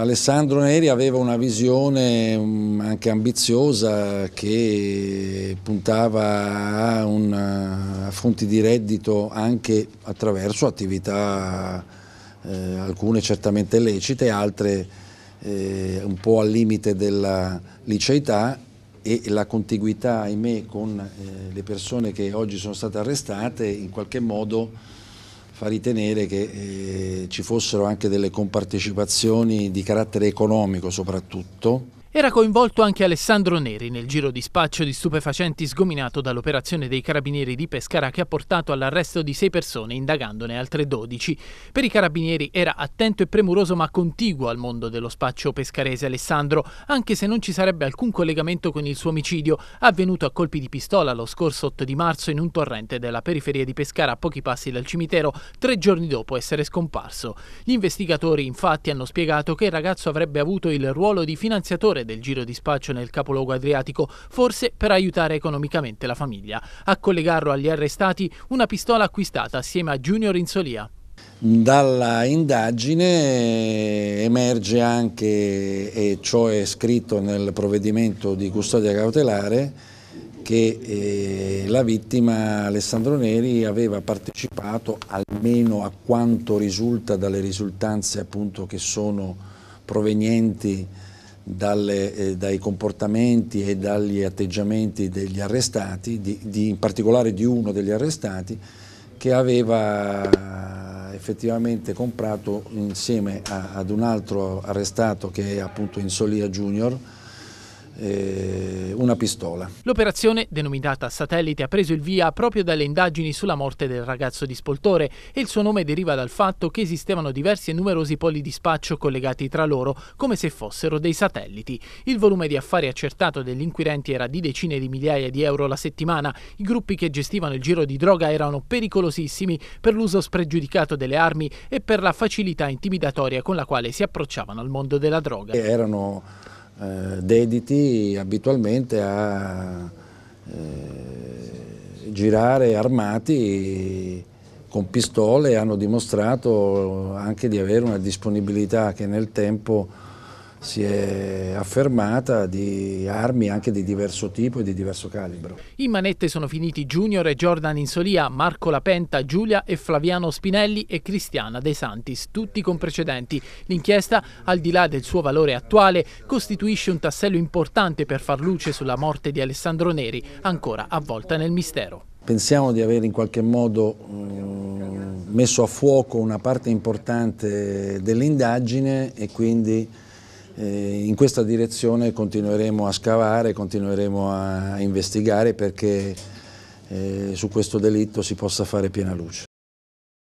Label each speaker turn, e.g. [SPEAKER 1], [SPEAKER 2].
[SPEAKER 1] Alessandro Neri aveva una visione mm, anche ambiziosa che puntava a, una, a fonti di reddito anche attraverso attività, eh, alcune certamente lecite, altre eh, un po' al limite della liceità e la contiguità, ahimè, con eh, le persone che oggi sono state arrestate in qualche modo fa ritenere che eh, ci fossero anche delle compartecipazioni di carattere economico soprattutto
[SPEAKER 2] era coinvolto anche Alessandro Neri nel giro di spaccio di stupefacenti sgominato dall'operazione dei carabinieri di Pescara che ha portato all'arresto di sei persone, indagandone altre dodici. Per i carabinieri era attento e premuroso ma contiguo al mondo dello spaccio pescarese Alessandro, anche se non ci sarebbe alcun collegamento con il suo omicidio, avvenuto a colpi di pistola lo scorso 8 di marzo in un torrente della periferia di Pescara a pochi passi dal cimitero, tre giorni dopo essere scomparso. Gli investigatori infatti hanno spiegato che il ragazzo avrebbe avuto il ruolo di finanziatore gestore del giro di spaccio nel capoluogo adriatico, forse per aiutare economicamente la famiglia. A collegarlo agli arrestati una pistola acquistata assieme a Junior Insolia.
[SPEAKER 1] Dalla indagine emerge anche, e ciò è scritto nel provvedimento di custodia cautelare, che eh, la vittima Alessandro Neri aveva partecipato almeno a quanto risulta dalle risultanze appunto, che sono provenienti dalle, eh, dai comportamenti e dagli atteggiamenti degli arrestati, di, di, in particolare di uno degli arrestati che aveva effettivamente comprato insieme a, ad un altro arrestato che è appunto in Solia Junior eh, una pistola.
[SPEAKER 2] L'operazione, denominata Satellite, ha preso il via proprio dalle indagini sulla morte del ragazzo di Spoltore e il suo nome deriva dal fatto che esistevano diversi e numerosi poli di spaccio collegati tra loro, come se fossero dei satelliti. Il volume di affari accertato degli inquirenti era di decine di migliaia di euro la settimana, i gruppi che gestivano il giro di droga erano pericolosissimi per l'uso spregiudicato delle armi e per la facilità intimidatoria con la quale si approcciavano al mondo della droga.
[SPEAKER 1] Erano eh, dediti abitualmente a eh, girare armati con pistole hanno dimostrato anche di avere una disponibilità che nel tempo si è affermata di armi anche di diverso tipo e di diverso calibro.
[SPEAKER 2] In manette sono finiti Junior e Jordan Insolia, Marco Lapenta, Giulia e Flaviano Spinelli e Cristiana De Santis, tutti con precedenti. L'inchiesta, al di là del suo valore attuale, costituisce un tassello importante per far luce sulla morte di Alessandro Neri, ancora avvolta nel mistero.
[SPEAKER 1] Pensiamo di aver in qualche modo mm, messo a fuoco una parte importante dell'indagine e quindi eh, in questa direzione continueremo a scavare, continueremo a investigare perché eh, su questo delitto si possa fare piena luce.